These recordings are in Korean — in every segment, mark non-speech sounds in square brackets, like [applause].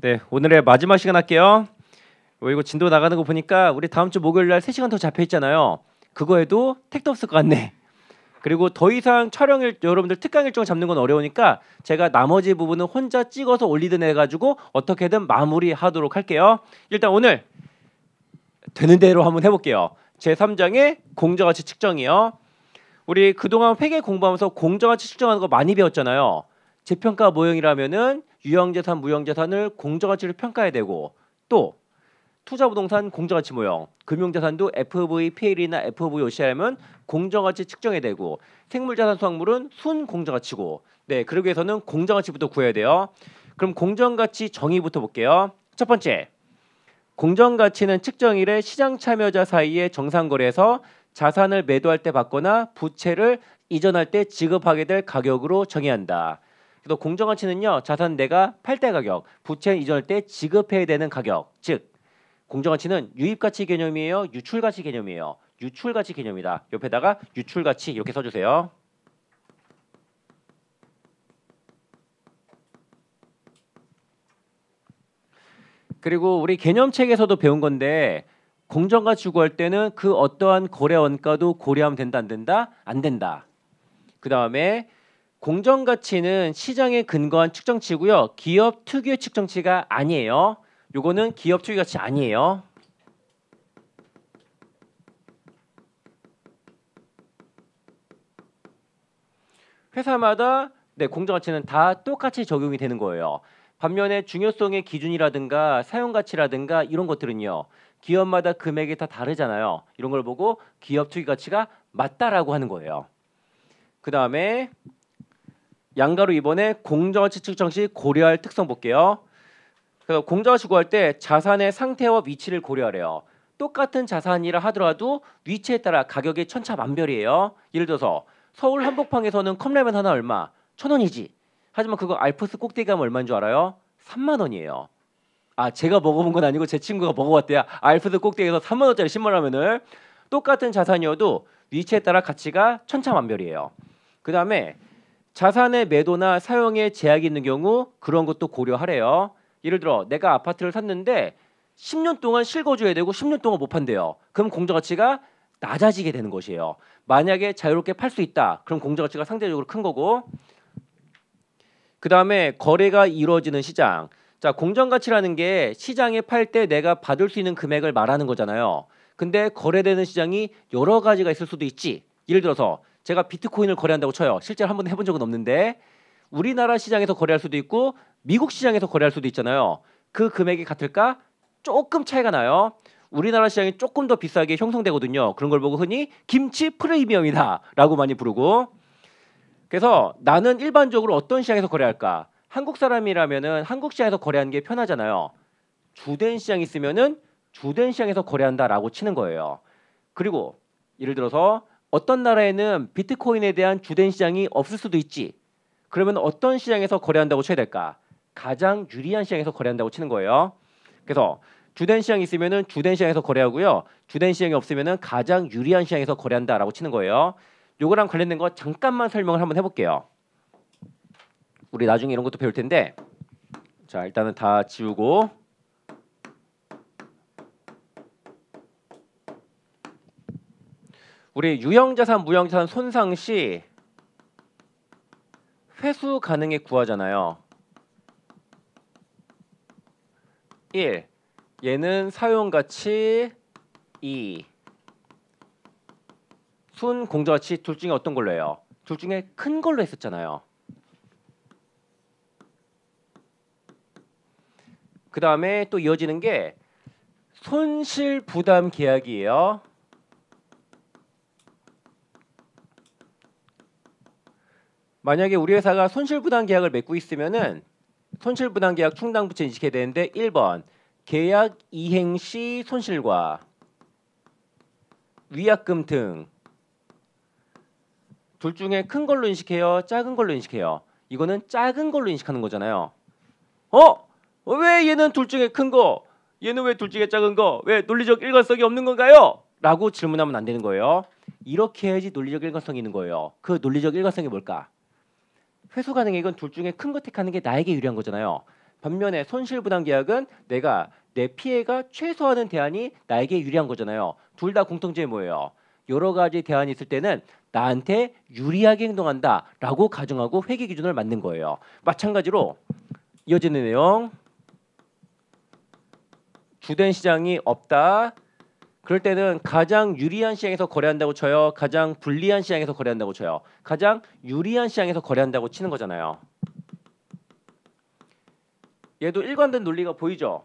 네, 오늘의 마지막 시간 할게요. 이거 진도 나가는 거 보니까 우리 다음 주 목요일 날 3시간 더 잡혀 있잖아요. 그거에도 택도 없을 것 같네. 그리고 더 이상 촬영일 여러분들 특강 일정 잡는 건 어려우니까 제가 나머지 부분은 혼자 찍어서 올리든 해 가지고 어떻게든 마무리하도록 할게요. 일단 오늘 되는 대로 한번 해 볼게요. 제3장의 공정가치 측정이요. 우리 그동안 회계 공부하면서 공정가치 측정하는 거 많이 배웠잖아요. 재평가 모형이라면은 유형재산, 무형재산을 공정가치로 평가해야 되고 또 투자부동산 공정가치 모형, 금융자산도 FV PL이나 FV OCR은 공정가치 측정이 되고 생물자산 수확물은 순 공정가치고 네 그러기 위해서는 공정가치부터 구해야 돼요. 그럼 공정가치 정의부터 볼게요. 첫 번째, 공정가치는 측정일에 시장 참여자 사이의 정상거래에서 자산을 매도할 때 받거나 부채를 이전할 때 지급하게 될 가격으로 정의한다. 또 공정가치는요 자산 내가 팔 때 가격, 부채 이전할 때 지급해야 되는 가격, 즉 공정가치는 유입가치 개념이에요, 유출가치 개념이에요, 유출가치 개념이다. 옆에다가 유출가치 이렇게 써주세요. 그리고 우리 개념책에서도 배운 건데 공정가치 구할 때는 그 어떠한 거래 원가도 고려하면 된다 안 된다 안 된다. 그 다음에 공정 가치는 시장에 근거한 측정치고요. 기업 특유의 측정치가 아니에요. 요거는 기업 특유 가치 아니에요. 회사마다 네, 공정 가치는 다 똑같이 적용이 되는 거예요. 반면에 중요성의 기준이라든가 사용 가치라든가 이런 것들은요. 기업마다 금액이 다 다르잖아요. 이런 걸 보고 기업 투기 가치가 맞다라고 하는 거예요. 그다음에 양가로 이번에 공정가치 측정 시 고려할 특성 볼게요. 그래서 공정가치 구할 때 자산의 상태와 위치를 고려하래요. 똑같은 자산이라 하더라도 위치에 따라 가격이 천차만별이에요. 예를 들어서 서울 한복판에서는 컵라면 하나 얼마? 천 원이지. 하지만 그거 알프스 꼭대기 가면 얼마인 줄 알아요? 3만 원이에요. 아 제가 먹어본 건 아니고 제 친구가 먹어봤대요. 알프스 꼭대기에서 3만 원짜리 신0만 라면을 똑같은 자산이어도 위치에 따라 가치가 천차만별이에요. 그 다음에 자산의 매도나 사용에 제약이 있는 경우 그런 것도 고려하래요. 예를 들어 내가 아파트를 샀는데 10년 동안 실거주해야 되고 10년 동안 못 판대요. 그럼 공정 가치가 낮아지게 되는 것이에요. 만약에 자유롭게 팔 수 있다. 그럼 공정 가치가 상대적으로 큰 거고. 그다음에 거래가 이루어지는 시장. 자, 공정 가치라는 게 시장에 팔 때 내가 받을 수 있는 금액을 말하는 거잖아요. 근데 거래되는 시장이 여러 가지가 있을 수도 있지. 예를 들어서 제가 비트코인을 거래한다고 쳐요. 실제로 한 번도 해본 적은 없는데 우리나라 시장에서 거래할 수도 있고 미국 시장에서 거래할 수도 있잖아요. 그 금액이 같을까? 조금 차이가 나요. 우리나라 시장이 조금 더 비싸게 형성되거든요. 그런 걸 보고 흔히 김치 프리미엄이다라고 많이 부르고 그래서 나는 일반적으로 어떤 시장에서 거래할까? 한국 사람이라면은 한국 시장에서 거래하는 게 편하잖아요. 주된 시장이 있으면은 주된 시장에서 거래한다라고 치는 거예요. 그리고 예를 들어서 어떤 나라에는 비트코인에 대한 주된 시장이 없을 수도 있지. 그러면 어떤 시장에서 거래한다고 쳐야 될까? 가장 유리한 시장에서 거래한다고 치는 거예요. 그래서 주된 시장이 있으면은 주된 시장에서 거래하고요. 주된 시장이 없으면은 가장 유리한 시장에서 거래한다라고 치는 거예요. 요거랑 관련된 거 잠깐만 설명을 한번 해볼게요. 우리 나중에 이런 것도 배울 텐데 자 일단은 다 지우고 우리 유형자산, 무형자산 손상 시 회수 가능해 구하잖아요. 1. 얘는 사용가치 2. 순 공정가치 둘 중에 어떤 걸로 해요? 둘 중에 큰 걸로 했었잖아요. 그 다음에 또 이어지는 게 손실 부담 계약이에요. 만약에 우리 회사가 손실부담 계약을 맺고 있으면은 손실부담 계약 충당 부채 인식해야 되는데 1번 계약 이행 시 손실과 위약금 등 둘 중에 큰 걸로 인식해요, 작은 걸로 인식해요. 이거는 작은 걸로 인식하는 거잖아요. 어? 어 왜 얘는 둘 중에 큰 거? 얘는 왜 둘 중에 작은 거? 왜 논리적 일관성이 없는 건가요? 라고 질문하면 안 되는 거예요. 이렇게 해야지 논리적 일관성이 있는 거예요. 그 논리적 일관성이 뭘까? 회수 가능액은 둘 중에 큰 거 택하는 게 나에게 유리한 거잖아요. 반면에 손실 부담 계약은 내가 내 피해가 최소화하는 대안이 나에게 유리한 거잖아요. 둘 다 공통점이 뭐예요? 여러 가지 대안이 있을 때는 나한테 유리하게 행동한다라고 가정하고 회계 기준을 만든 거예요. 마찬가지로 이어지는 내용 주된 시장이 없다. 그럴 때는 가장 유리한 시장에서 거래한다고 쳐요. 가장 불리한 시장에서 거래한다고 쳐요. 가장 유리한 시장에서 거래한다고 치는 거잖아요. 얘도 일관된 논리가 보이죠.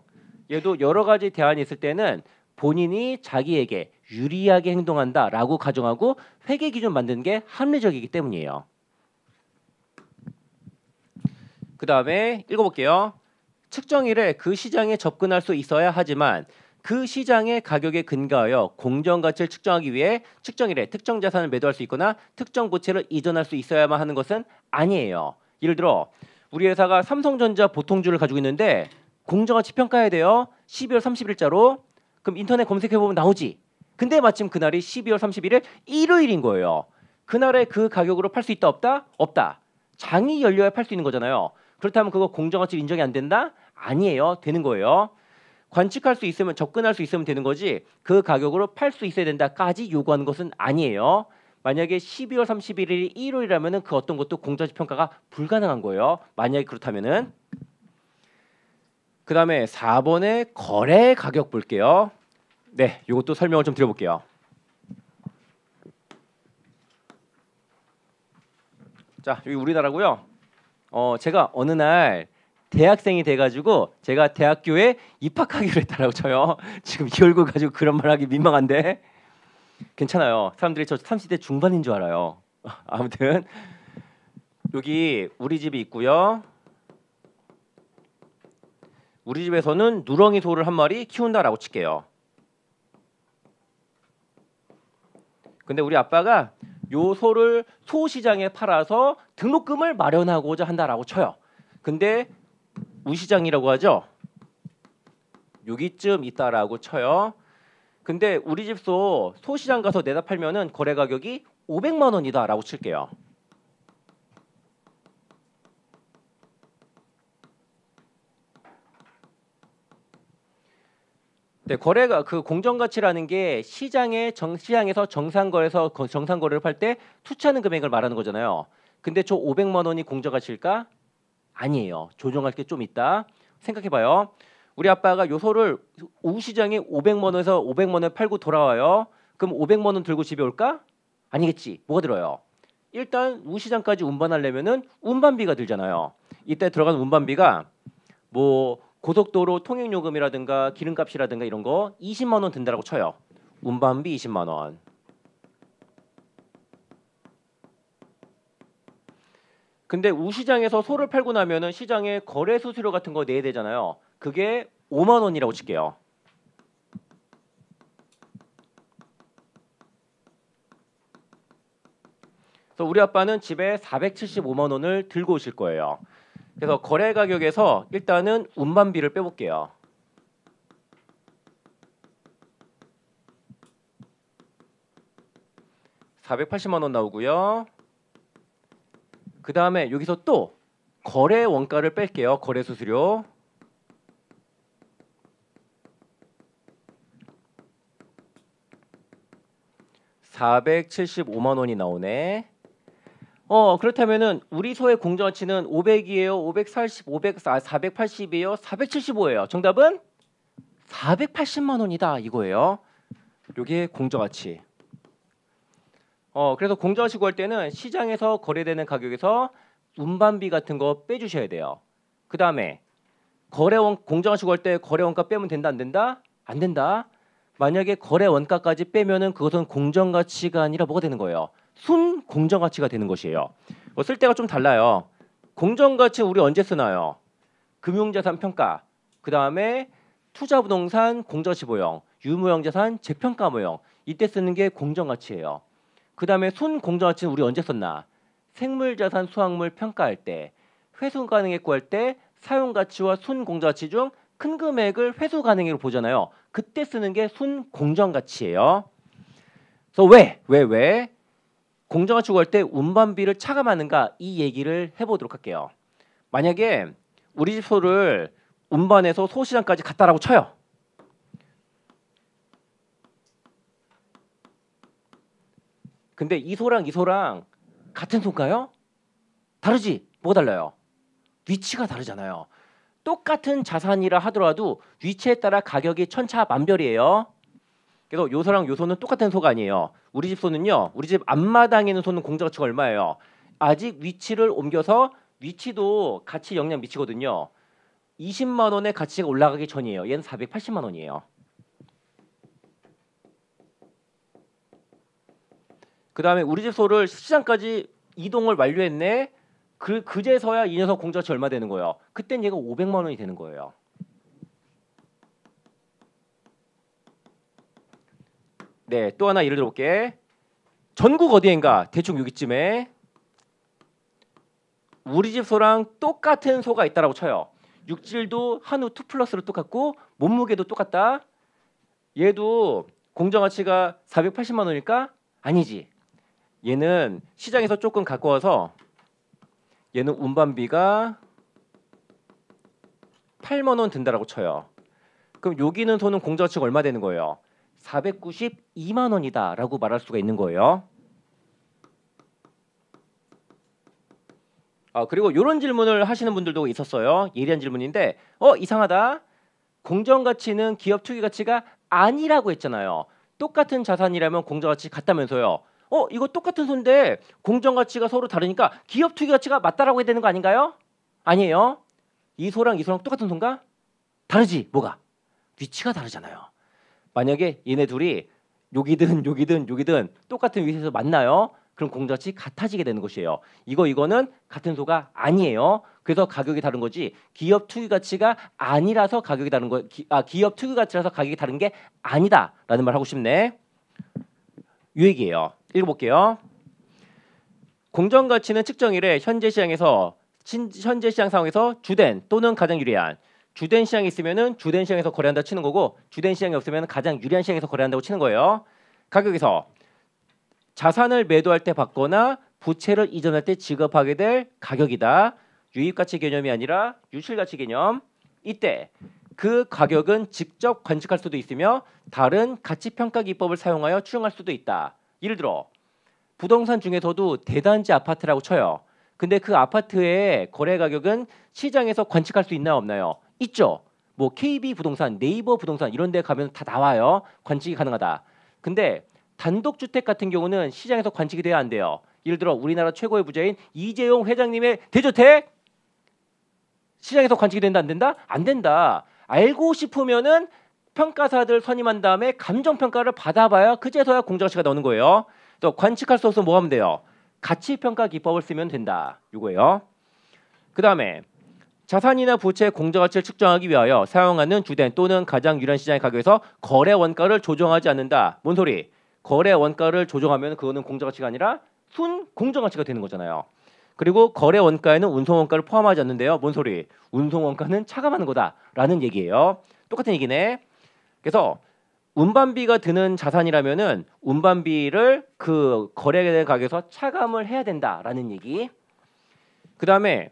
얘도 여러 가지 대안이 있을 때는 본인이 자기에게 유리하게 행동한다라고 가정하고 회계 기준 만드는 게 합리적이기 때문이에요. 그 다음에 읽어볼게요. 측정일에 그 시장에 접근할 수 있어야 하지만 그 시장의 가격에 근거하여 공정 가치를 측정하기 위해 측정일에 특정 자산을 매도할 수 있거나 특정 고체를 이전할 수 있어야만 하는 것은 아니에요. 예를 들어 우리 회사가 삼성전자 보통주를 가지고 있는데 공정가치 평가해야 돼요. 12월 30일자로 그럼 인터넷 검색해 보면 나오지. 근데 마침 그날이 12월 31일 일요일인 거예요. 그날에 그 가격으로 팔 수 있다 없다? 없다. 장이 열려야 팔 수 있는 거잖아요. 그렇다면 그거 공정가치 인정이 안 된다? 아니에요. 되는 거예요. 관측할 수 있으면 접근할 수 있으면 되는 거지 그 가격으로 팔 수 있어야 된다까지 요구하는 것은 아니에요. 만약에 12월 31일이 일요일이라면그 어떤 것도 공정지 평가가 불가능한 거예요. 만약에 그렇다면은 그다음에 4번의 거래 가격 볼게요. 네, 이것도 설명을 좀 드려볼게요. 자, 여기 우리나라고요. 어, 제가 어느 날 대학생이 돼가지고 제가 대학교에 입학하기로 했다라고 쳐요. [laughs] 지금 이 얼굴 가지고 그런 말하기 민망한데 괜찮아요. 사람들이 저 30대 중반인 줄 알아요. [laughs] 아무튼 여기 우리 집이 있고요. 우리 집에서는 누렁이 소를 한 마리 키운다라고 칠게요. 근데 우리 아빠가 요 소를 소시장에 팔아서 등록금을 마련하고자 한다라고 쳐요. 근데 우시장이라고 하죠. 여기쯤 있다라고 쳐요. 근데 우리 집소 소시장 가서 내다 팔면은 거래 가격이 500만 원이다라고 칠게요. 네, 거래가 그 공정 가치라는 게시장에정 시장에서 정상 거래에서 정상 거래를 팔때 투자하는 금액을 말하는 거잖아요. 근데 저 500만 원이 공정 가치일까? 아니에요. 조정할 게 좀 있다. 생각해봐요. 우리 아빠가 요소를 우시장에 500만 원에서 500만 원을 팔고 돌아와요. 그럼 500만 원 들고 집에 올까? 아니겠지. 뭐가 들어요? 일단 우시장까지 운반하려면은 운반비가 들잖아요. 이때 들어가는 운반비가 뭐 고속도로 통행요금이라든가 기름값이라든가 이런 거 20만 원 든다라고 쳐요. 운반비 20만 원. 근데 우시장에서 소를 팔고 나면은 시장에 거래 수수료 같은 거 내야 되잖아요. 그게 5만 원이라고 칠게요. 그래서 우리 아빠는 집에 475만 원을 들고 오실 거예요. 그래서 거래 가격에서 일단은 운반비를 빼볼게요. 4 8 0만원 나오고요. 그 다음에 여기서 또 거래 원가를 뺄게요. 거래 수수료. (475만 원이) 나오네 어 그렇다면은 우리 소의 공정가치는 (500이에요) (540) (500) (480이에요) (475예요) 정답은 (480만 원이다) 이거예요 요게 공정가치 어 그래서 공정 시구할 때는 시장에서 거래되는 가격에서 운반비 같은 거 빼주셔야 돼요. 그 다음에 거래원 공정 시구할 때 거래원가 빼면 된다 안 된다? 안 된다. 만약에 거래 원가까지 빼면은 그것은 공정 가치가 아니라 뭐가 되는 거예요? 순 공정 가치가 되는 것이에요. 어, 쓸 때가 좀 달라요. 공정 가치 우리 언제 쓰나요? 금융자산 평가, 그 다음에 투자부동산 공정시보 모형, 유무형자산 재평가 모형 이때 쓰는 게 공정가치예요. 그 다음에 순공정가치는 우리 언제 썼나? 생물자산 수확물 평가할 때, 회수 가능액 구할 때 사용 가치와 순 공정가치 중 큰 금액을 회수 가능액으로 보잖아요. 그때 쓰는 게 순 공정가치예요. 그래서 왜? 왜? 왜? 공정가치 구할 때 운반비를 차감하는가 이 얘기를 해보도록 할게요. 만약에 우리 집 소를 운반해서 소시장까지 갔다라고 쳐요. 근데 이소랑 이소랑 같은 소가요 다르지? 뭐가 달라요? 위치가 다르잖아요. 똑같은 자산이라 하더라도 위치에 따라 가격이 천차만별이에요. 그래서 요소랑 요소는 똑같은 소가 아니에요. 우리 집 소는요. 우리 집 앞마당에 있는 소는 공자가치가 얼마예요? 아직 위치를 옮겨서 위치도 같이 영향 미치거든요. 20만 원의 가치가 올라가기 전이에요. 얘는 480만 원이에요. 그다음에 우리 집 소를 시장까지 이동을 완료했네. 그 그제서야 이 녀석 공자치 얼마 되는 거예요. 그땐 얘가 500만 원이 되는 거예요. 네, 또 하나 예를 들어볼게. 전국 어디엔가 대충 여기쯤에 우리 집 소랑 똑같은 소가 있다라고 쳐요. 육질도 한우 투 플러스로 똑같고 몸무게도 똑같다. 얘도 공정 가치가 480만 원일까? 아니지. 얘는 시장에서 조금 갖고 와서 얘는 운반비가 8만 원 든다라고 쳐요. 그럼 여기는 돈은 공가치가 얼마 되는 거예요? 492만 원이다라고 말할 수가 있는 거예요. 아, 그리고 이런 질문을 하시는 분들도 있었어요. 예리한 질문인데, 어 이상하다. 공정 가치는 기업 투기 가치가 아니라고 했잖아요. 똑같은 자산이라면 공정 가치 같다면서요. 어 이거 똑같은 손데 공정 가치가 서로 다르니까 기업 투기 가치가 맞다라고 해야 되는 거 아닌가요? 아니에요. 이 소랑 이 소랑 똑같은 손가? 다르지 뭐가? 위치가 다르잖아요. 만약에 얘네 둘이 여기든 여기든 여기든 똑같은 위치에서 만나요. 그럼 공정가치 같아지게 되는 것이에요. 이거 이거는 같은 소가 아니에요. 그래서 가격이 다른 거지. 기업 투기 가치가 아니라서 가격이 다른 거. 기, 아 기업 투기 가치라서 가격이 다른 게 아니다라는 말 하고 싶네. 유익이에요 읽어볼게요. 공정 가치는 측정 이래 현재 시장에서 신, 현재 시장 상황에서 주된 또는 가장 유리한 주된 시장이 있으면은 주된 시장에서 거래한다 치는 거고 주된 시장이 없으면 가장 유리한 시장에서 거래한다고 치는 거예요. 가격에서 자산을 매도할 때 받거나 부채를 이전할 때 지급하게 될 가격이다. 유입가치 개념이 아니라 유출가치 개념. 이때 그 가격은 직접 관측할 수도 있으며 다른 가치평가 기법을 사용하여 추정할 수도 있다. 예를 들어 부동산 중에서도 대단지 아파트라고 쳐요. 근데 그 아파트의 거래 가격은 시장에서 관측할 수 있나 없나요? 있죠. 뭐 KB 부동산, 네이버 부동산 이런 데 가면 다 나와요. 관측이 가능하다. 근데 단독 주택 같은 경우는 시장에서 관측이 돼야 안 돼요. 예를 들어 우리나라 최고의 부자인 이재용 회장님의 대주택 시장에서 관측이 된다 안 된다? 안 된다. 알고 싶으면은 평가사들 선임한 다음에 감정 평가를 받아봐야 그제서야 공정가치가 나오는 거예요. 또 관측할 수 없어 뭐 하면 돼요? 가치 평가 기법을 쓰면 된다. 이거예요. 그다음에 자산이나 부채의 공정가치를 측정하기 위하여 사용하는 주된 또는 가장 유리한 시장의 가격에서 거래 원가를 조정하지 않는다. 뭔 소리? 거래 원가를 조정하면 그거는 공정가치가 아니라 순 공정가치가 되는 거잖아요. 그리고 거래 원가에는 운송 원가를 포함하지 않는데요. 뭔 소리? 운송 원가는 차감하는 거다라는 얘기예요. 똑같은 얘기네. 그래서 운반비가 드는 자산이라면은 운반비를 그 거래 가격에서 차감을 해야 된다라는 얘기. 그다음에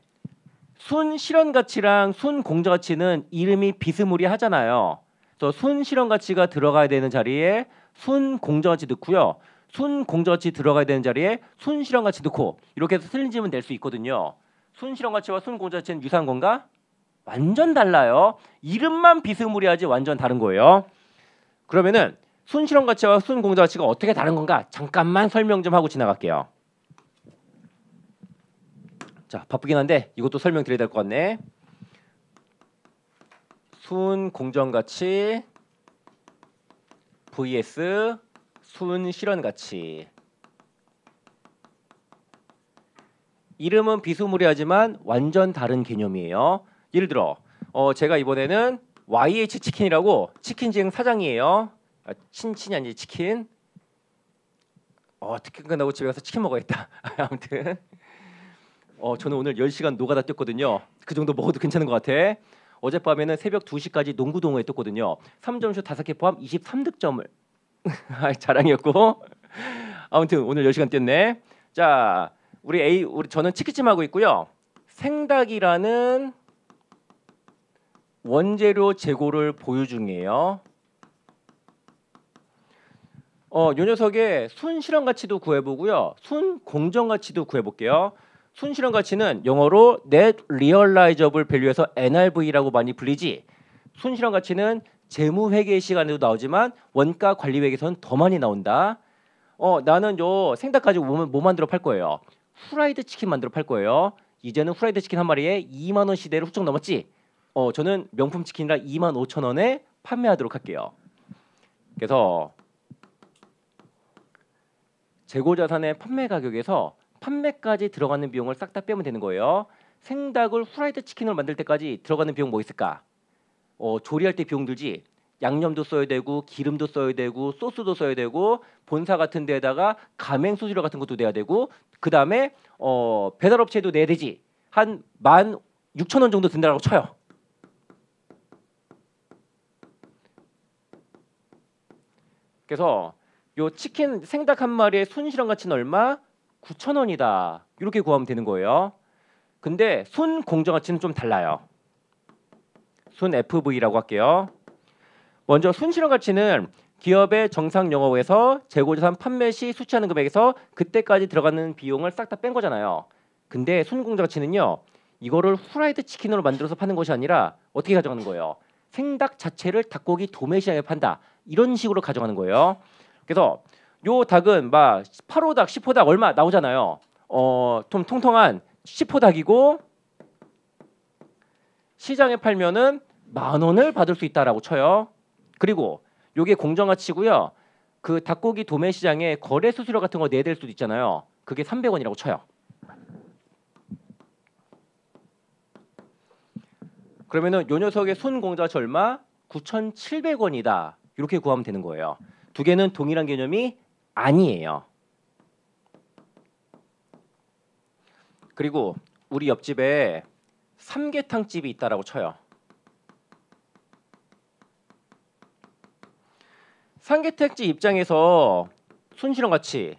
순 실현 가치랑 순 공저 가치는 이름이 비스무리하잖아요. 그래서 순 실현 가치가 들어가야 되는 자리에 순 공저 가치 넣고요. 순 공저 가치 들어가야 되는 자리에 순 실현 가치 넣고 이렇게 해서 틀린 질문 낼수 있거든요. 순 실현 가치와 순 공저 가치는 유사한 건가? 완전 달라요. 이름만 비스무리하지 완전 다른 거예요. 그러면은 순실험 가치와 순공자 가치가 어떻게 다른 건가 잠깐만 설명 좀 하고 지나갈게요. 자 바쁘긴 한데 이것도 설명드려야 될 것 같네. 순 공정 가치 vs 순 실현 가치 이름은 비스무리하지만 완전 다른 개념이에요. 예를 들어 어, 제가 이번에는 YH 치킨이라고 치킨집 사장이에요. 아, 친친이 아니 치킨. 어, 특히 끝나고 집에 가서 치킨 먹어야겠다. [laughs] 아무튼 어, 저는 오늘 10시간 노가다 뛰었거든요. 그 정도 먹어도 괜찮은 것 같아. 어젯밤에는 새벽 2시까지 농구 동호회 뛰었거든요. 3점슛 5개 포함 23득점을 [laughs] 자랑이었고 아무튼 오늘 10시간 뛰었네. 자, 우리 A 우리 저는 치킨집 하고 있고요. 생닭이라는 원재료 재고를 보유 중이에요. 어, 요 녀석의 순실현 가치도 구해보고요. 순 공정 가치도 구해볼게요. 순실현 가치는 영어로 net realizable value에서 NRV라고 많이 불리지. 순실현 가치는 재무 회계 시간에도 나오지만 원가 관리 회계선 더 많이 나온다. 어, 나는 요 생닭 가지고 뭐, 뭐 만들어 팔 거예요. 후라이드 치킨 만들어 팔 거예요. 이제는 후라이드 치킨 한 마리에 2만 원 시대를 훌쩍 넘었지. 어, 저는 명품 치킨이라 2만 5천 원에 판매하도록 할게요. 그래서 재고 자산의 판매 가격에서 판매까지 들어가는 비용을 싹 다 빼면 되는 거예요. 생닭을 후라이드 치킨으로 만들 때까지 들어가는 비용 뭐 있을까? 어, 조리할 때 비용 들지. 양념도 써야 되고 기름도 써야 되고 소스도 써야 되고 본사 같은 데에다가 가맹 수수료 같은 것도 내야 되고 그다음에 어, 배달 업체도 내야 되지. 한만 육천 원 정도 든다고 쳐요. 그래서 요 치킨 생닭 한 마리에 손실한 가치는 얼마? 9천 원이다. 이렇게 구하면 되는 거예요. 근데 순 공정 가치는 좀 달라요. 순 FV라고 할게요. 먼저 순실현 가치는 기업의 정상 영업에서 재고자산 판매 시 수취하는 금액에서 그때까지 들어가는 비용을 싹 다 뺀 거잖아요. 근데 순공정 가치는요. 이거를 후라이드 치킨으로 만들어서 파는 것이 아니라 어떻게 가져가는 거예요? 생닭 자체를 닭고기 도매 시장에 판다. 이런 식으로 가져가는 거예요. 그래서 요 닭은 막 8호 닭, 10호 닭 얼마 나오잖아요. 어, 좀 통통한 10호 닭이고 시장에 팔면은 만 원을 받을 수 있다라고 쳐요. 그리고 요게 공정가치고요. 그 닭고기 도매 시장에 거래 수수료 같은 거 내야 될 수도 있잖아요. 그게 300원이라고 쳐요. 그러면은 요 녀석의 순 공자 절마 9,700원이다. 이렇게 구하면 되는 거예요. 두 개는 동일한 개념이 아니에요. 그리고 우리 옆집에 삼계탕 집이 있다라고 쳐요. 삼계탕 집 입장에서 손실형 같이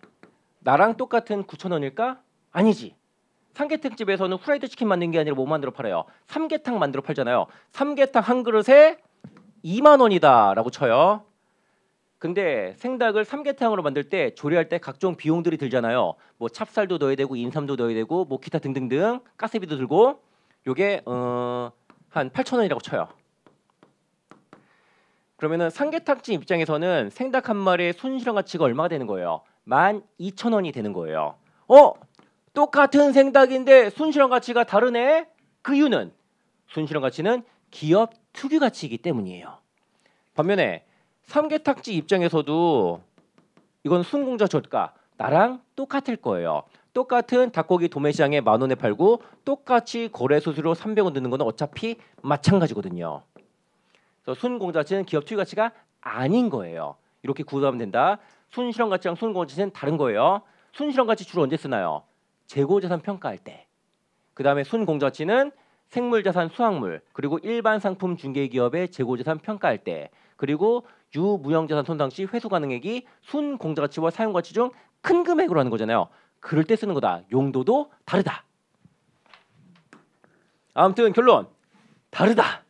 나랑 똑같은 9천 원일까? 아니지. 삼계탕 집에서는 후라이드 치킨 만든 게 아니라 뭐 만들어 팔아요? 삼계탕 만들어 팔잖아요. 삼계탕 한 그릇에 2만 원이다라고 쳐요. 근데 생닭을 삼계탕으로 만들 때 조리할 때 각종 비용들이 들잖아요. 뭐 찹쌀도 넣어야 되고 인삼도 넣어야 되고 뭐 기타 등등등 가스비도 들고 요게 어, 한 8천 원이라고 쳐요. 그러면은 삼계탕집 입장에서는 생닭 한 마리의 손실한 가치가 얼마가 되는 거예요? 만 2천 원이 되는 거예요. 어? 똑같은 생닭인데 손실한 가치가 다르네? 그 이유는 손실한 가치는 기업 특유 가치이기 때문이에요. 반면에 삼계탁지 입장에서도 이건 순공자 저가 나랑 똑같을 거예요. 똑같은 닭고기 도매시장에 만 원에 팔고 똑같이 거래 수수료 300원 드는 거는 어차피 마찬가지거든요. 그래서 순공자치는 기업 투유 가치가 아닌 거예요. 이렇게 구분하면 된다. 순실현 가치랑 순공자치는 다른 거예요. 순실현 가치 주로 언제 쓰나요? 재고재산 평가할 때. 그다음에 순공자치는 생물자산 수확물 그리고 일반 상품 중개기업의 재고재산 평가할 때 그리고 유무형자산 손상 시 회수 가능액이 순 공자가치와 사용 가치 중 큰 금액으로 하는 거잖아요. 그럴 때 쓰는 거다. 용도도 다르다. 아무튼 결론 다르다.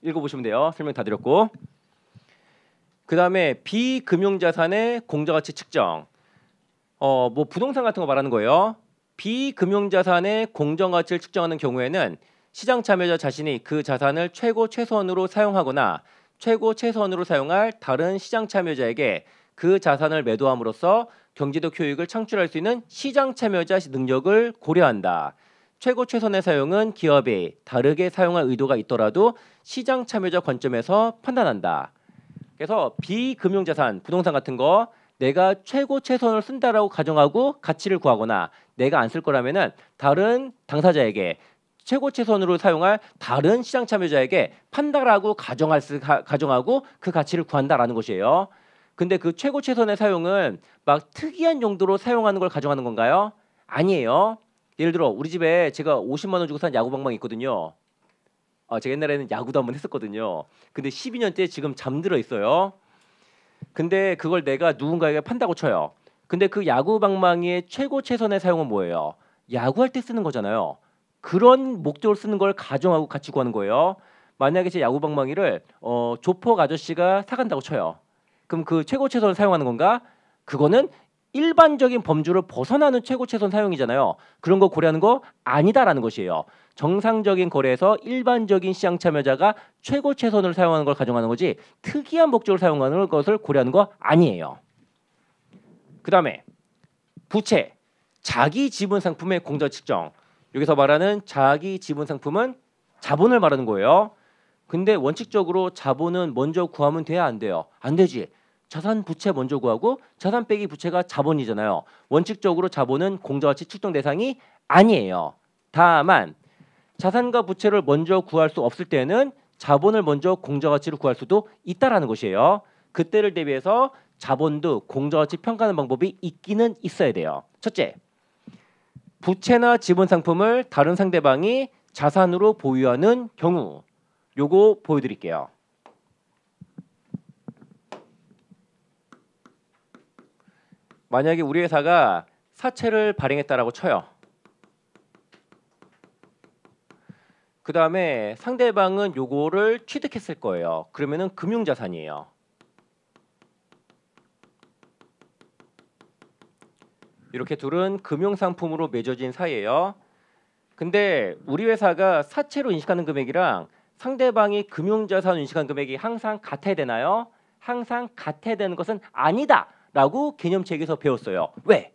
읽어보시면 돼요. 설명 다 드렸고 그 다음에 비금융자산의 공자가치 측정 어뭐 부동산 같은 거 말하는 거예요. 비금융자산의 공정가치를 측정하는 경우에는 시장 참여자 자신이 그 자산을 최고 최선으로 사용하거나 최고 최선으로 사용할 다른 시장 참여자에게 그 자산을 매도함으로써 경제적 효익을 창출할 수 있는 시장 참여자 능력을 고려한다. 최고 최선의 사용은 기업이 다르게 사용할 의도가 있더라도 시장 참여자 관점에서 판단한다. 그래서 비금융 자산, 부동산 같은 거 내가 최고 최선을 쓴다라고 가정하고 가치를 구하거나 내가 안 쓸 거라면은 다른 당사자에게 최고최선으로 사용할 다른 시장 참여자에게 판다라고 가정할 수, 가, 가정하고 그 가치를 구한다라는 것이에요. 근데 그최고최선의 사용은 막 특이한 용도로 사용하는 걸 가정하는 건가요? 아니에요. 예를 들어 우리 집에 제가 50만 원 주고 산 야구 방망이 있거든요. 어, 제가 옛날에는 야구도 한번 했었거든요. 근데 12년째 지금 잠들어 있어요. 근데 그걸 내가 누군가에게 판다고 쳐요. 근데 그 야구 방망이의 최고 최선의 사용은 뭐예요? 야구할 때 쓰는 거잖아요. 그런 목적을 쓰는 걸 가정하고 같이 구하는 거예요. 만약에 제 야구 방망이를 어, 조폭 아저씨가 사간다고 쳐요. 그럼 그 최고 최선을 사용하는 건가? 그거는 일반적인 범주를 벗어나는 최고 최선 사용이잖아요. 그런 거 고려하는 거 아니다라는 것이에요. 정상적인 거래에서 일반적인 시장 참여자가 최고 최선을 사용하는 걸 가정하는 거지 특이한 목적을 사용하는 것을 고려하는 거 아니에요. 그다음에 부채 자기 지분 상품의 공적 측정 여기서 말하는 자기 지분 상품은 자본을 말하는 거예요. 근데 원칙적으로 자본은 먼저 구하면 돼야 안 돼요. 안 되지. 자산 부채 먼저 구하고 자산 빼기 부채가 자본이잖아요. 원칙적으로 자본은 공정가치 출동 대상이 아니에요. 다만 자산과 부채를 먼저 구할 수 없을 때는 자본을 먼저 공정가치를 구할 수도 있다라는 것이에요. 그때를 대비해서 자본도 공정가치 평가하는 방법이 있기는 있어야 돼요. 첫째, 부채나 지분 상품을 다른 상대방이 자산으로 보유하는 경우 요거 보여드릴게요. 만약에 우리 회사가 사채를 발행했다라고 쳐요. 그 다음에 상대방은 요거를 취득했을 거예요. 그러면은 금융자산이에요. 이렇게 둘은 금융 상품으로 맺어진 사이예요. 근데 우리 회사가 사채로 인식하는 금액이랑 상대방이 금융자산 인식한 금액이 항상 같아야 되나요? 항상 같아야 되는 것은 아니다라고 개념책에서 배웠어요. 왜?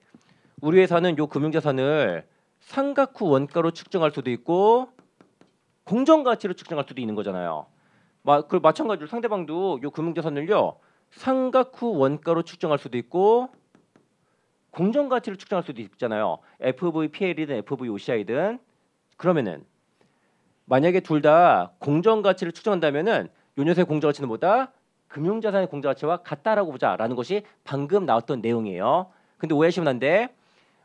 우리 회사는 요 금융자산을 상각후 원가로 측정할 수도 있고 공정 가치로 측정할 수도 있는 거잖아요. 마, 그 마찬가지로 상대방도 요 금융자산을요 상각후 원가로 측정할 수도 있고 공정 가치를 측정할 수도 있잖아요. FVPL이든 FVOCI든 그러면은 만약에 둘 다 공정 가치를 측정한다면은 요 녀석의 공정 가치는 뭐다? 금융자산의 공정 가치와 같다라고 보자라는 것이 방금 나왔던 내용이에요. 근데 오해하시면 안 돼.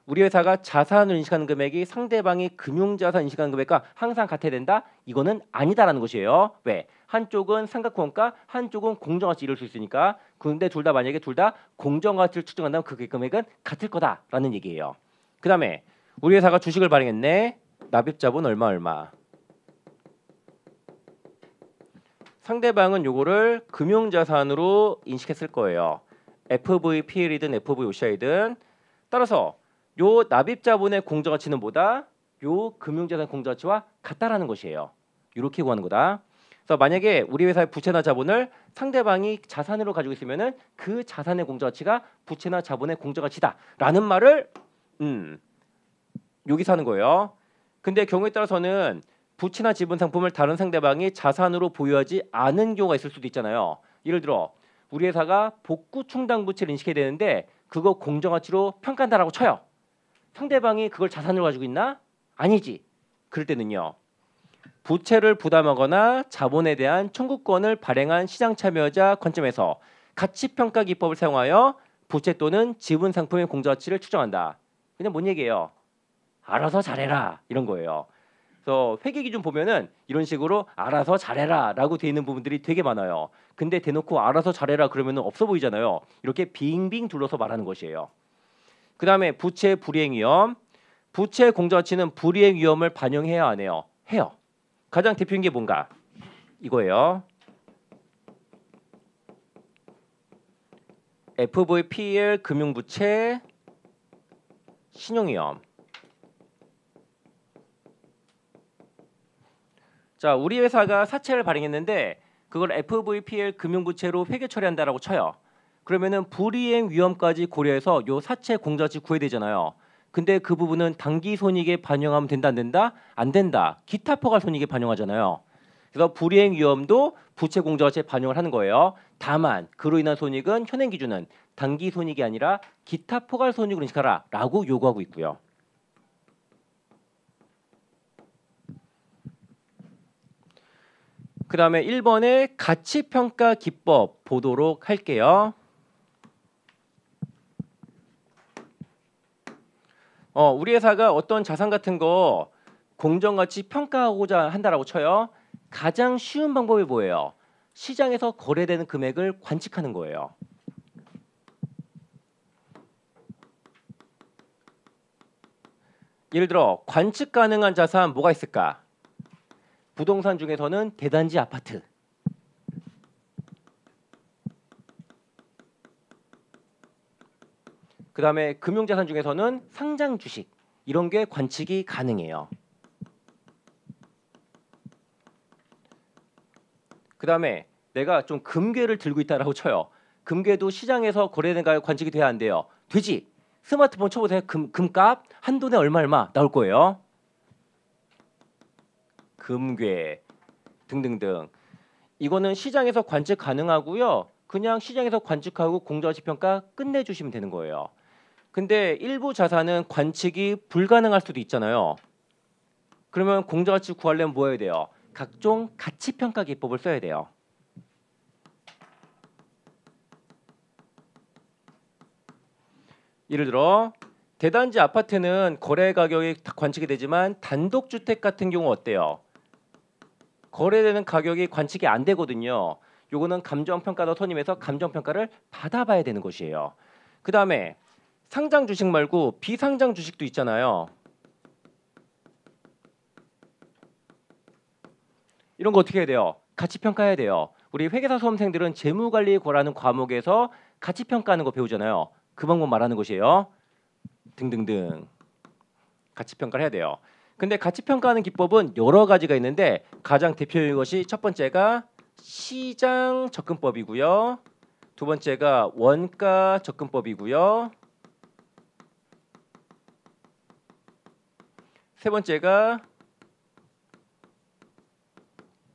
우리 회사가 자산을 인식하는 금액이 상대방이 금융자산 인식하는 금액과 항상 같아야 된다? 이거는 아니다라는 것이에요. 왜? 한쪽은 상각구원가, 한쪽은 공정가치 이룰 수 있으니까 그런데둘 다 만약에 둘 다 공정가치를 측정한다면 그 금액은 같을 거다라는 얘기예요. 그 다음에 우리 회사가 주식을 발행했네. 납입자본 얼마 얼마. 상대방은 요거를 금융자산으로 인식했을 거예요. FVPL이든 FVOCI든 따라서 요 납입자본의 공정가치는 뭐다? 요 금융자산 공정가치와 같다라는 것이에요. 이렇게 구하는 거다. 그래서 만약에 우리 회사의 부채나 자본을 상대방이 자산으로 가지고 있으면은 그 자산의 공정가치가 부채나 자본의 공정가치다라는 말을 음 여기서 하는 거예요. 근데 경우에 따라서는 부채나 지분 상품을 다른 상대방이 자산으로 보유하지 않은 경우가 있을 수도 있잖아요. 예를 들어 우리 회사가 복구 충당 부채를 인식해야 되는데 그거 공정가치로 평가한다라고 쳐요. 상대방이 그걸 자산을 가지고 있나? 아니지. 그럴 때는요. 부채를 부담하거나 자본에 대한 청구권을 발행한 시장 참여자 관점에서 가치평가 기법을 사용하여 부채 또는 지분 상품의 공정가치를 추정한다. 그냥 뭔 얘기예요? 알아서 잘해라 이런 거예요. 그래서 회계 기준 보면은 이런 식으로 알아서 잘해라라고 돼 있는 부분들이 되게 많아요. 근데 대놓고 알아서 잘해라 그러면은 없어 보이잖아요. 이렇게 빙빙 둘러서 말하는 것이에요. 그 다음에 부채 불이행 위험. 부채 공자치는 불이행 위험을 반영해야 하네요. 해요. 가장 대표인 게 뭔가 이거예요. FVPL 금융부채 신용위험. 자, 우리 회사가 사채를 발행했는데 그걸 FVPL 금융부채로 회계 처리한다라고 쳐요. 그러면은 불이행 위험까지 고려해서 요 사채 공자치 구해야 되잖아요. 근데 그 부분은 단기 손익에 반영하면 된다 안 된다? 안 된다. 기타 포괄 손익에 반영하잖아요. 그래서 불이행 위험도 부채 공자치에 반영을 하는 거예요. 다만 그로 인한 손익은 현행 기준은 단기 손익이 아니라 기타 포괄 손익으로 인식하라라고 요구하고 있고요. 그 다음에 1번의 가치평가 기법 보도록 할게요. 어, 우리 회사가 어떤 자산 같은 거공정 가치 평가하고자 한다라고 쳐요. 가장 쉬운 방법이 뭐예요? 시장에서 거래되는 금액을 관측하는 거예요. 예를 들어 관측 가능한 자산 뭐가 있을까? 부동산 중에서는 대단지 아파트. 그다음에 금융자산 중에서는 상장 주식 이런 게 관측이 가능해요. 그다음에 내가 좀 금괴를 들고 있다라고 쳐요. 금괴도 시장에서 거래된 가요 관측이 돼야 안 돼요. 되지. 스마트폰 쳐보세요. 금, 금값 한 돈에 얼마 얼마 나올 거예요. 금괴 등등등. 이거는 시장에서 관측 가능하고요. 그냥 시장에서 관측하고 공정지평가 끝내주시면 되는 거예요. 근데 일부 자산은 관측이 불가능할 수도 있잖아요. 그러면 공정가치 구하려면 뭐 해야 돼요? 각종 가치평가 기법을 써야 돼요. 예를 들어 대단지 아파트는 거래 가격이 관측이 되지만 단독 주택 같은 경우 어때요? 거래되는 가격이 관측이 안 되거든요. 요거는 감정평가도 선임해서 감정평가를 받아봐야 되는 것이에요. 그 다음에 상장 주식 말고 비상장 주식도 있잖아요. 이런 거 어떻게 해야 돼요? 같이 평가해야 돼요. 우리 회계사 수험생들은 재무관리고라는 과목에서 같이 평가하는 거 배우잖아요. 그 방법 말하는 것이에요. 등등등. 같이 평가를 해야 돼요. 근데 같이 평가하는 기법은 여러 가지가 있는데 가장 대표적인 것이 첫 번째가 시장 접근법이고요. 두 번째가 원가 접근법이고요. 세 번째가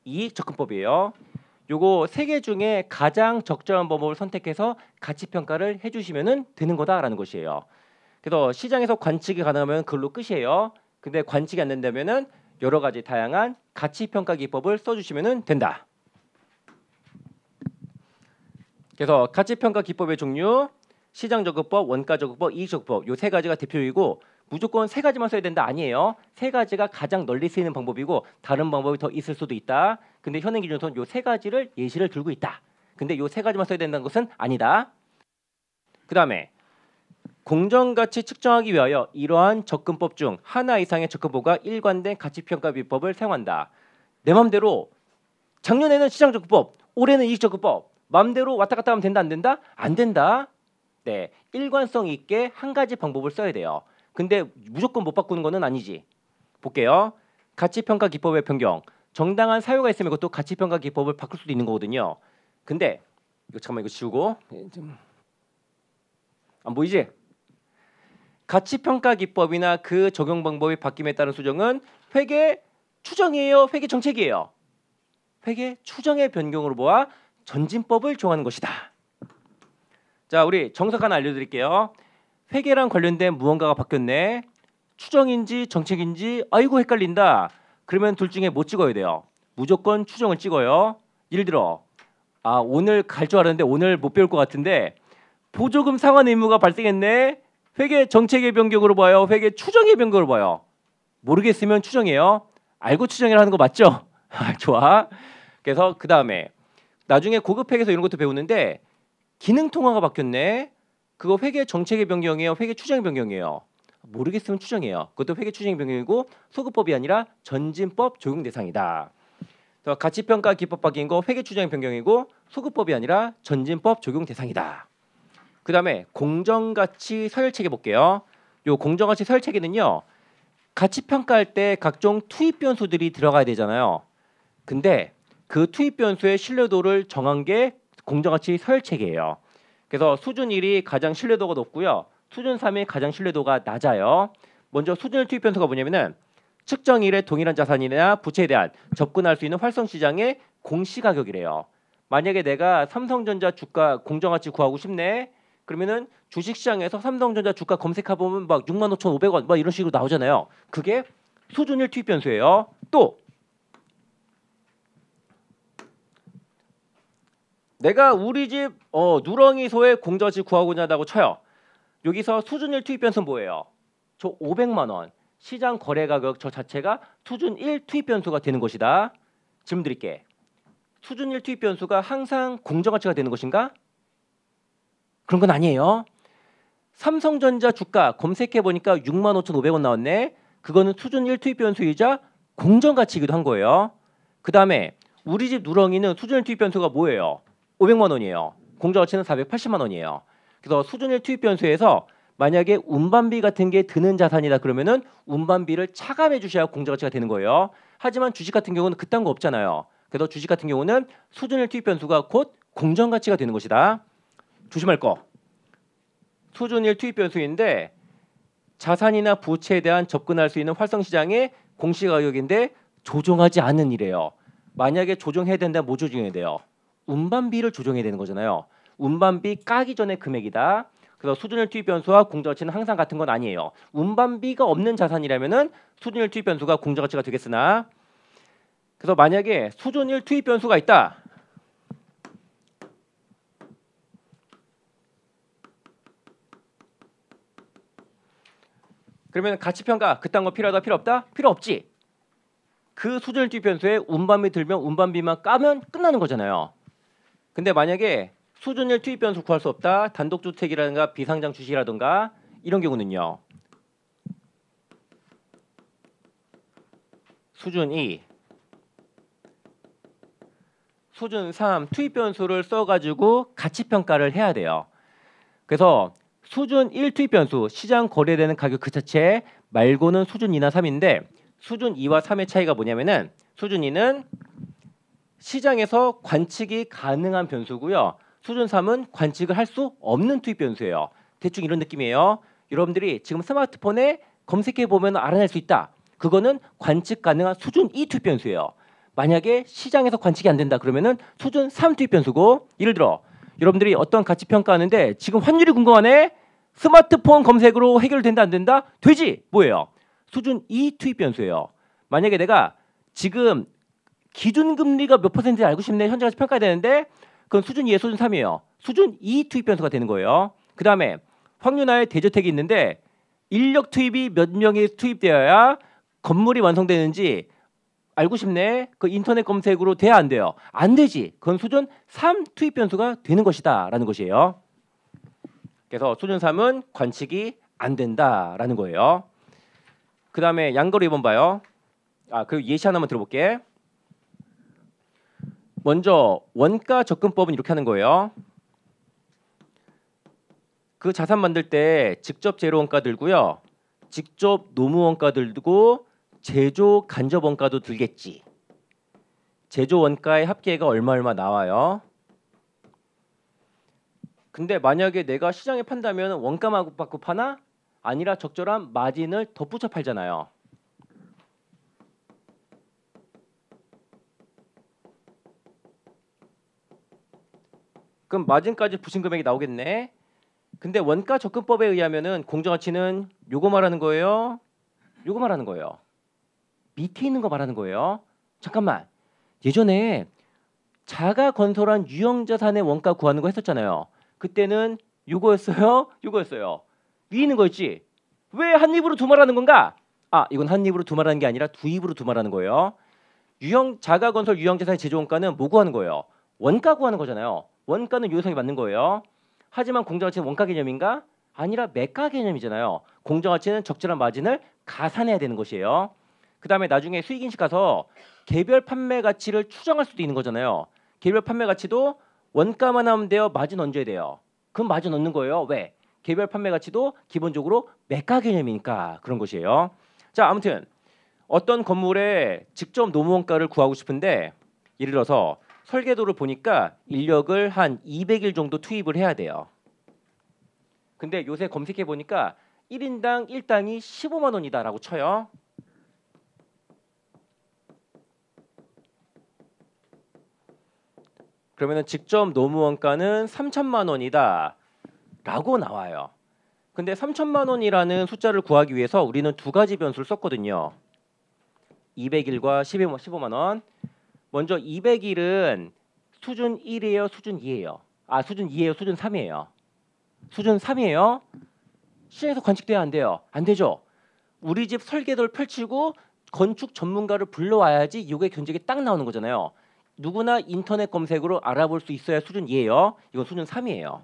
이 접근법이에요. 요거 세 개 중에 가장 적절한 방법을 선택해서 가치 평가를 해주시면 되는 거다라는 것이에요. 그래서 시장에서 관측이 가능하면 글로 끝이에요. 근데 관측이 안 된다면은 여러 가지 다양한 가치 평가 기법을 써주시면 된다. 그래서 가치 평가 기법의 종류, 시장 저급법, 원가 저급법, 이익 저급법 요 세 가지가 대표이고 무조건 세 가지만 써야 된다 아니에요. 세 가지가 가장 널리 쓰이는 방법이고 다른 방법이 더 있을 수도 있다. 근데 현행 기준으로는 요세 가지를 예시를 들고 있다. 근데 요 세 가지만 써야 된다는 것은 아니다. 그다음에 공정 가치 측정하기 위하여 이러한 접근법 중 하나 이상의 접근법과 일관된 가치 평가 비법을 사용한다. 내 맘대로 작년에는 시장 접근법, 올해는 이익 접근법 맘대로 왔다 갔다 하면 된다 안 된다? 안 된다. 네. 일관성 있게 한 가지 방법을 써야 돼요. 근데 무조건 못 바꾸는 거는 아니지. 볼게요. 가치평가 기법의 변경. 정당한 사유가 있으면 이것도 가치평가 기법을 바꿀 수도 있는 거거든요. 근데 이거 잠깐만 이거 지우고 예, 안 보이지? 가치평가 기법이나 그 적용 방법이 바뀜에 따른 수정은 회계 추정이에요, 회계 정책이에요. 회계 추정의 변경으로 보아 전진법을 정하는 것이다. 자, 우리 정석 하나 알려드릴게요. 회계랑 관련된 무언가가 바뀌었네. 추정인지 정책인지 아이고 헷갈린다. 그러면 둘 중에 못 뭐 찍어야 돼요. 무조건 추정을 찍어요. 예를 들어 아 오늘 갈 줄 알았는데 오늘 못 배울 것 같은데 보조금 상환 의무가 발생했네. 회계 정책의 변경으로 봐요. 회계 추정의 변경으로 봐요. 모르겠으면 추정해요 알고 추정을 하는 거 맞죠? [laughs] 아, 좋아. 그래서 그 다음에 나중에 고급 회계에서 이런 것도 배우는데 기능 통화가 바뀌었네. 그거 회계 정책의 변경이에요, 회계 추정의 변경이에요. 모르겠으면 추정이에요. 그것도 회계 추정 변경이고 소급법이 아니라 전진법 적용 대상이다. 가치평가 기법 바뀐 거 회계 추정 변경이고 소급법이 아니라 전진법 적용 대상이다. 그 다음에 공정가치 서열체계 볼게요. 요 공정가치 서열체계는요. 가치평가할 때 각종 투입 변수들이 들어가야 되잖아요. 근데 그 투입 변수의 신뢰도를 정한 게 공정가치 서열체계예요. 그래서 수준 1이 가장 신뢰도가 높고요. 수준 3이 가장 신뢰도가 낮아요. 먼저 수준 1 투입 변수가 뭐냐면은 측정 일의 동일한 자산이나 부채에 대한 접근할 수 있는 활성 시장의 공시 가격이래요. 만약에 내가 삼성전자 주가 공정가치 구하고 싶네. 그러면은 주식시장에서 삼성전자 주가 검색해 보면 막 65,500원 막 이런 식으로 나오잖아요. 그게 수준일 투입 변수예요. 또 내가 우리 집 어, 누렁이 소에 공저지 구하고자다고 쳐요. 여기서 수준일 투입 변수 뭐예요? 저 500만 원. 시장 거래 가격 저 자체가 수준 1 투입 변수가 되는 것이다. 질문 드릴게. 수준 1 투입 변수가 항상 공정 가치가 되는 것인가? 그런 건 아니에요. 삼성전자 주가 검색해 보니까 6만 5,500원 나왔네. 그거는 수준 1 투입 변수이자 공정 가치이기도 한 거예요. 그다음에 우리 집 누렁이는 수준 1 투입 변수가 뭐예요? 500만 원이에요. 공자 가치는 480만 원이에요. 그래서 수준일 투입 변수에서 만약에 운반비 같은 게 드는 자산이다 그러면은 운반비를 차감해 주셔야 공자 가치가 되는 거예요. 하지만 주식 같은 경우는 그딴 거 없잖아요. 그래서 주식 같은 경우는 수준일 투입 변수가 곧 공정 가치가 되는 것이다. 조심할 거. 수준일 투입 변수인데 자산이나 부채에 대한 접근할 수 있는 활성 시장의 공시 가격인데 조정하지 않은 일이에요. 만약에 조정해야 된다 뭐 조정해야 돼요. 운반비를 조정해야 되는 거잖아요. 운반비 까기 전에 금액이다. 그래서 수준율 투입 변수와 공정 가치는 항상 같은 건 아니에요. 운반비가 없는 자산이라면은 수준율 투입 변수가 공정 가치가 되겠으나 그래서 만약에 수준율 투입 변수가 있다. 그러면 가치 평가 그딴 거 필요하다 필요 없다? 필요 없지. 그 수준율 투입 변수에 운반비 들면 운반비만 까면 끝나는 거잖아요. 근데 만약에 수준율 투입 변수 구할 수 없다. 단독주택이라든가 비상장 주식이라든가 이런 경우는요. 수준 2 수준 3 투입 변수를 써가지고 가치 평가를 해야 돼요. 그래서 수준 1 투입 변수 시장 거래되는 가격 그 자체 말고는 수준 2나 3인데 수준 2와 3의 차이가 뭐냐면은 수준 2는 시장에서 관측이 가능한 변수고요. 수준 3은 관측을 할 수 없는 투입 변수예요. 대충 이런 느낌이에요. 여러분들이 지금 스마트폰에 검색해 보면 알아낼 수 있다. 그거는 관측 가능한 수준 2 투입 변수예요. 만약에 시장에서 관측이 안 된다 그러면은 수준 3 투입 변수고 예를 들어 여러분들이 어떤 가치 평가하는데 지금 환율이 궁금하네. 스마트폰 검색으로 해결된다 안 된다? 되지. 뭐예요? 수준 2 투입 변수예요. 만약에 내가 지금 기준 금리가 몇 퍼센트인지 알고 싶네 현재까서 평가해야 되는데 그건 수준 2에 수준 3이에요. 수준 2 투입 변수가 되는 거예요. 그다음에 확률화의 대저택이 있는데 인력 투입이 몇 명이 투입되어야 건물이 완성되는지 알고 싶네. 그 인터넷 검색으로 돼야 안 돼요. 안 되지. 그건 수준 3 투입 변수가 되는 것이다라는 것이에요. 그래서 수준 3은 관측이 안 된다라는 거예요. 그다음에 양거리 2번 봐요. 아, 그리고 예시 하나만 들어볼게. 먼저 원가 접근법은 이렇게 하는 거예요. 그 자산 만들 때 직접 제로 원가 들고요. 직접 노무 원가 들고 제조 간접 원가도 들겠지. 제조 원가의 합계가 얼마 얼마 나와요. 근데 만약에 내가 시장에 판다면 원가만 받고 파나? 아니라 적절한 마진을 덧붙여 팔잖아요. 그럼 마진까지 부신 금액이 나오겠네. 근데 원가 접근법에 의하면은 공정가치는 요거 말하는 거예요. 요거 말하는 거예요. 밑에 있는 거 말하는 거예요. 잠깐만. 예전에 자가 건설한 유형 자산의 원가 구하는 거 했었잖아요. 그때는 요거였어요. [laughs] 요거였어요. 위에 있는 거였지. 왜 한 입으로 두 말하는 건가? 아, 이건 한 입으로 두 말하는 게 아니라 두 입으로 두 말하는 거예요. 유형 자가 건설 유형 자산의 제조 원가는 뭐 구하는 거예요? 원가 구하는 거잖아요. 원가는 유효성이 맞는 거예요. 하지만 공정가치는 원가 개념인가? 아니라 매가 개념이잖아요. 공정가치는 적절한 마진을 가산해야 되는 것이에요. 그다음에 나중에 수익인식 가서 개별 판매 가치를 추정할 수도 있는 거잖아요. 개별 판매 가치도 원가만 하면 돼요. 마진 얹어야 돼요. 그럼 마진 얹는 거예요. 왜? 개별 판매 가치도 기본적으로 매가 개념이니까 그런 것이에요. 자, 아무튼 어떤 건물에 직접 노무원가를 구하고 싶은데 예를 들어서 설계도를 보니까 인력을 한 200일 정도 투입을 해야 돼요. 근데 요새 검색해 보니까 1인당 1당이 15만 원이다라고 쳐요. 그러면 직접 노무원가는 3천만 원이다 라고 나와요. 근데 3천만 원이라는 숫자를 구하기 위해서 우리는 두 가지 변수를 썼거든요. 200일과 15만 원. 먼저 200일은 수준 1이에요, 수준 2예요. 아, 수준 2예요, 수준 3이에요. 수준 3이에요. 시에서 관측돼야 안 돼요. 안 되죠. 우리 집 설계도를 펼치고 건축 전문가를 불러와야지 요게 견적이 딱 나오는 거잖아요. 누구나 인터넷 검색으로 알아볼 수 있어야 수준 2예요. 이건 수준 3이에요.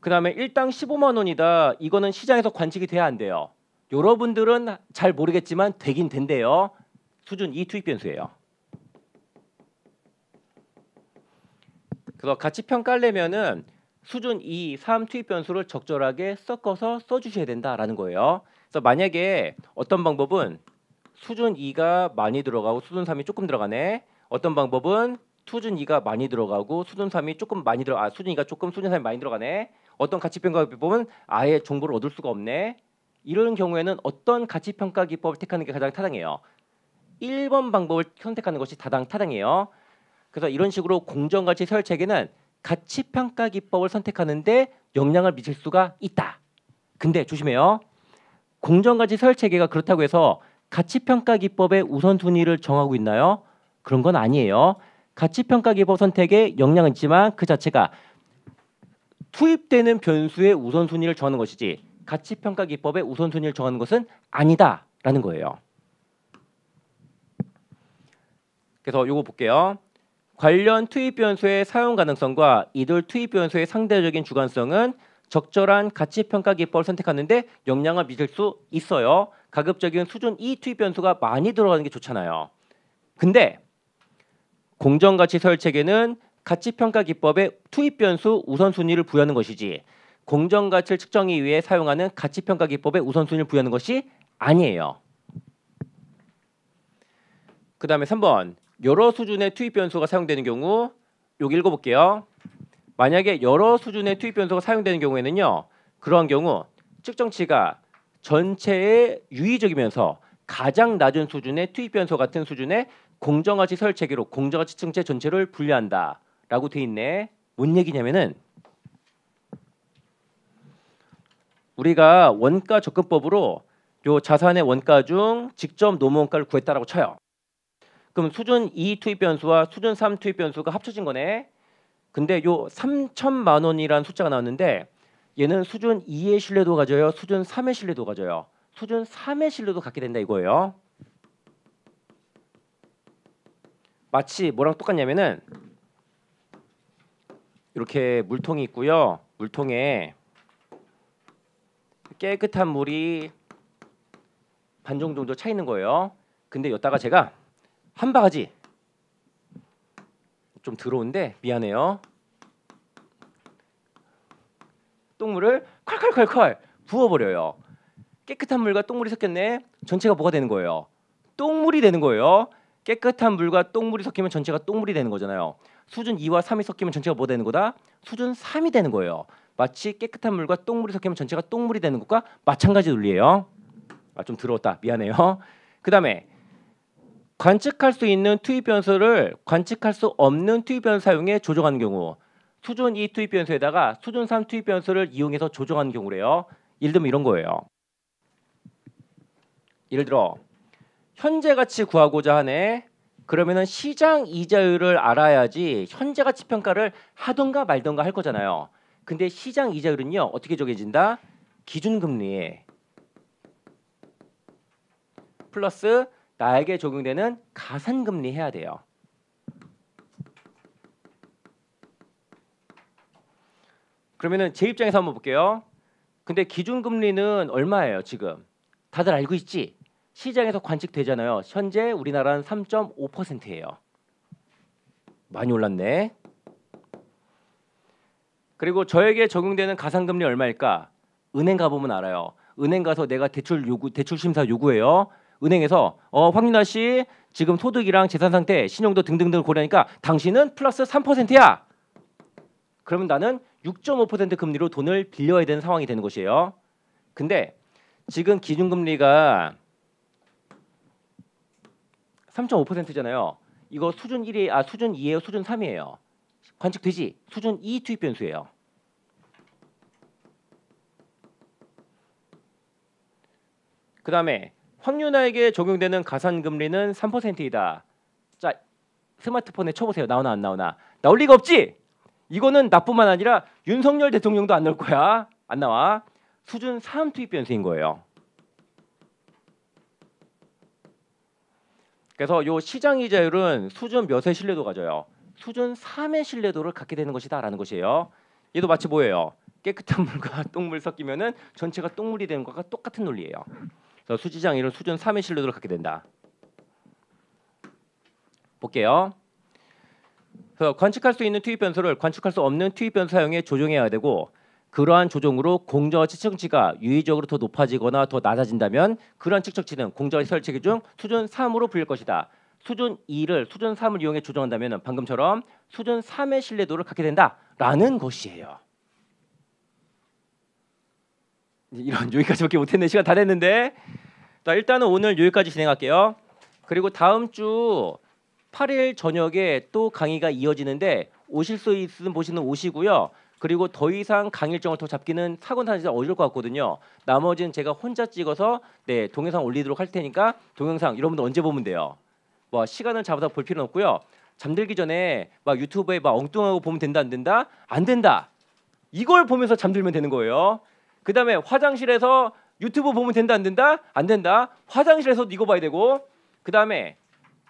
그 다음에 1당 15만 원이다. 이거는 시장에서 관측이 돼야 안 돼요. 여러분들은 잘 모르겠지만 되긴 된대요. 수준 2 투입 변수예요. 그래서 같이 평가하려면은 수준 2, 3 투입 변수를 적절하게 섞어서 써주셔야 된다라는 거예요. 그래서 만약에 어떤 방법은 수준 2가 많이 들어가고 수준 3이 조금 들어가네. 어떤 방법은 수준 2가 많이 들어가고 수준 3이 조금 많이 들어 아 수준 2가 조금 수준 3이 많이 들어가네. 어떤 가치 평가 비법은 아예 정보를 얻을 수가 없네. 이런 경우에는 어떤 가치 평가 기법을 택하는 게 가장 타당해요? 1번 방법을 선택하는 것이 가장 타당해요. 그래서 이런 식으로 공정 가치 서열 체는 가치 평가 기법을 선택하는데 영향을 미칠 수가 있다. 근데 조심해요. 공정 가치 서열 가 그렇다고 해서 가치 평가 기법의 우선순위를 정하고 있나요? 그런 건 아니에요. 가치 평가 기법 선택에 영향은 있지만 그 자체가 투입되는 변수의 우선순위를 정하는 것이지 가치평가 기법의 우선순위를 정하는 것은 아니다라는 거예요. 그래서 요거 볼게요. 관련 투입 변수의 사용 가능성과 이들 투입 변수의 상대적인 주관성은 적절한 가치 평가 기법을 선택하는데 영향을 미칠 수 있어요. 가급적인 수준 이 투입 변수가 많이 들어가는 게 좋잖아요. 근데 공정 가치 서 체계는 가치 평가 기법에 투입 변수 우선순위를 부여하는 것이지 공정 가치를 측정하기 위해 사용하는 가치 평가 기법의 우선순위를 부여하는 것이 아니에요. 그다음에 3번 여러 수준의 투입 변수가 사용되는 경우 여기 읽어볼게요. 만약에 여러 수준의 투입 변수가 사용되는 경우에는요. 그러한 경우 측정치가 전체에 유의적이면서 가장 낮은 수준의 투입 변수 같은 수준의 공정가치 설계로 공정가치 측정체 전체를 분류한다라고 돼 있네. 뭔 얘기냐면은 우리가 원가 접근법으로 요 자산의 원가 중 직접 노무원가를 구했다라고 쳐요. 그럼 수준 2 투입 변수와 수준 3 투입 변수가 합쳐진 거네. 근데 요 3천만 원이란 숫자가 나왔는데 얘는 수준 2의 신뢰도 가져요. 수준 3의 신뢰도 가져요. 수준 3의 신뢰도 갖게 된다 이거예요. 마치 뭐랑 똑같냐면은 이렇게 물통이 있고요. 물통에 깨끗한 물이 반 정도 정도 차 있는 거예요. 근데 여기다가 제가 한 바가지 좀 더러운데 미안해요. 똥물을 콸콸콸콸 부어버려요. 깨끗한 물과 똥물이 섞였네. 전체가 뭐가 되는 거예요? 똥물이 되는 거예요. 깨끗한 물과 똥물이 섞이면 전체가 똥물이 되는 거잖아요. 수준 2와 3이 섞이면 전체가 뭐 되는 거다? 수준 3이 되는 거예요. 마치 깨끗한 물과 똥물이 섞이면 전체가 똥물이 되는 것과 마찬가지 논리예요. 아, 좀 들어왔다. 미안해요. [laughs] 그다음에 관측할 수 있는 투입 변수를 관측할 수 없는 투입 변수 사용에 조정하는 경우 수준 2 투입 변수에다가 수준 3 투입 변수를 이용해서 조정하는 경우래요. 예를 들면 이런 거예요. 예를 들어 현재 가치 구하고자 하네. 그러면은 시장 이자율을 알아야지 현재 가치 평가를 하던가 말던가 할 거잖아요. 근데 시장 이자율은요 어떻게 정해진다? 기준금리에 플러스 나에게 적용되는 가산금리 해야 돼요. 그러면은 제 입장에서 한번 볼게요. 근데 기준금리는 얼마예요 지금? 다들 알고 있지? 시장에서 관측되잖아요. 현재 우리나라는 3.5%예요. 많이 올랐네. 그리고 저에게 적용되는 가상금리 얼마일까? 은행 가보면 알아요. 은행 가서 내가 대출 요구 대출 심사 요구해요. 은행에서 어 황윤아 씨 지금 소득이랑 재산 상태, 신용도 등등등 고려하니까 당신은 플러스 3%야. 그러면 나는 6.5% 금리로 돈을 빌려야 되는 상황이 되는 것이에요. 근데 지금 기준금리가 3.5%잖아요. 이거 수준 1이 아 수준 2에요 수준 3이에요. 관측되지 수준 2 e 투입 변수예요. 그 다음에 확률나에게 적용되는 가산금리는 3%이다. 자 스마트폰에 쳐보세요. 나오나 안 나오나. 나올 리가 없지. 이거는 나뿐만 아니라 윤석열 대통령도 안 나올 거야. 안 나와. 수준 3 투입 변수인 거예요. 그래서 요 시장 이자율은 수준 몇의 신뢰도 가져요. 수준 3의 신뢰도를 갖게 되는 것이다라는 것이에요. 얘도 마치 뭐예요? 깨끗한 물과 [laughs] 똥물 섞이면은 전체가 똥물이 되는 것과 똑같은 논리예요. 그래서 수지장애는 수준 3의 신뢰도를 갖게 된다. 볼게요. 그래서 관측할 수 있는 투입 변수를 관측할 수 없는 투입 변수 사용에 조정해야 되고 그러한 조정으로 공저와 측정치가 유의적으로 더 높아지거나 더 낮아진다면 그러한 측정치는 공저와 설치기 중 수준 3으로 불릴 것이다. 수준 2를 수준 3을 이용해 조정한다면 방금처럼 수준 3의 신뢰도를 갖게 된다라는 것이에요. 이런 여기까지밖에 못했네 시간 다 됐는데 자 일단은 오늘 여기까지 진행할게요. 그리고 다음 주 8일 저녁에 또 강의가 이어지는데 오실 수 있으면 보시는 오시고요. 그리고 더 이상 강일정을 더 잡기는 사건 사실 어려울 것 같거든요. 나머지는 제가 혼자 찍어서 네 동영상 올리도록 할 테니까 동영상 여러분들 언제 보면 돼요? 뭐 시간을 잡아서 볼 필요는 없고요. 잠들기 전에 막 유튜브에 막 엉뚱하고 보면 된다 안 된다 안 된다 이걸 보면서 잠들면 되는 거예요. 그 다음에 화장실에서 유튜브 보면 된다 안 된다 안 된다 화장실에서 도 이거 봐야 되고 그 다음에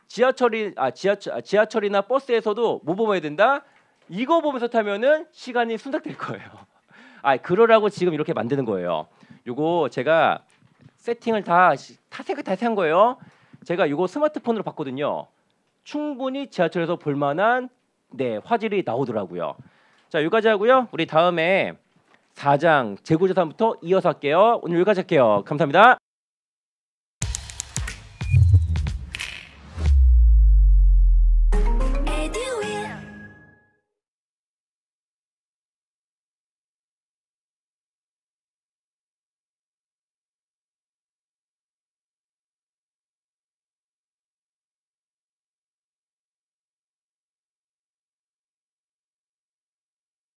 지하철이 아 지하철 아, 지하철이나 버스에서도 뭐 보면 된다 이거 보면서 타면은 시간이 순삭될 거예요. [laughs] 아 그러라고 지금 이렇게 만드는 거예요. 요거 제가 세팅을 다 타색을 다시 한 거예요. 제가 이거 스마트폰으로 봤거든요. 충분히 지하철에서 볼 만한 네, 화질이 나오더라고요. 자, 여기까지 하고요. 우리 다음에 4장 재고조사부터 이어서 할게요. 오늘 여기까지 할게요. 감사합니다.